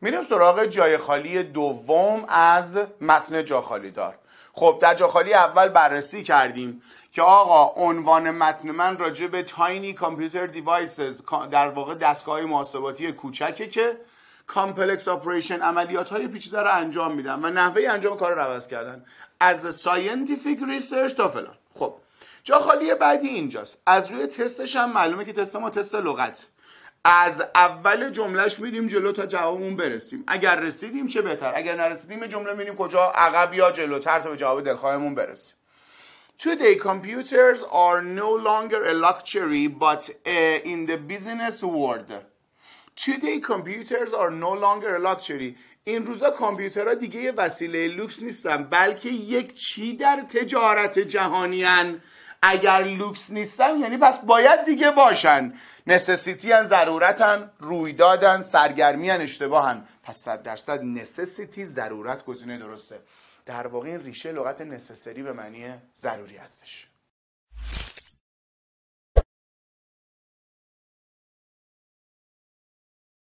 میریم سراغ جای خالی دوم از متن خالی دار خب در خالی اول بررسی کردیم که آقا عنوان متن من راجع به تاینی کامپیوتر دیوایسز در واقع دستگاه محاسباتی کوچکه که کامپلکس آپریشن عملیات های پیچیده رو انجام میدن و نحوه انجام کار رو عوض کردن از ساینتیفیک ریسرچ تا فلان خب جا خالی بعدی اینجاست از روی تستش هم معلومه که تست ما تست لغت از اول جملهش میریم جلو تا جوابمون برسیم اگر رسیدیم چه بهتر اگر نرسیدیم جمله میریم کجا عقب یا جلوتر تا به جواب دلخواهمون برسیم Today computers are no longer a luxury but a, in the business world Today computers are no longer a luxury این روزا کامپیوترها دیگه یه وسیله لوکس نیستن بلکه یک چی در تجارت جهانیان اگر لوکس نیستن یعنی پس باید دیگه باشن نسسیتی هن ضرورتن رویدادن سرگرمی هن اشتباهن پس صد درصد نسسیتی ضرورت گزینه درسته در واقع این ریشه لغت نسسری به معنی ضروری هستش